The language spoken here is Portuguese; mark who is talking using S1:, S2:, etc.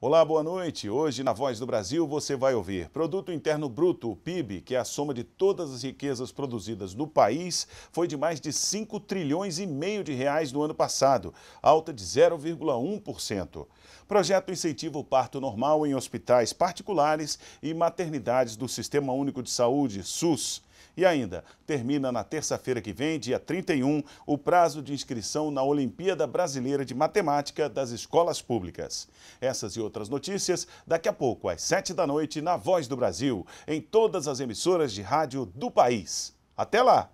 S1: Olá, boa noite. Hoje, na Voz do Brasil, você vai ouvir Produto Interno Bruto, o PIB, que é a soma de todas as riquezas produzidas no país, foi de mais de 5 trilhões e meio de reais no ano passado, alta de 0,1%. Projeto incentiva o parto normal em hospitais particulares e maternidades do Sistema Único de Saúde, SUS. E ainda, termina na terça-feira que vem, dia 31, o prazo de inscrição na Olimpíada Brasileira de Matemática das Escolas Públicas. Essas e outras notícias daqui a pouco, às 7 da noite, na Voz do Brasil, em todas as emissoras de rádio do país. Até lá!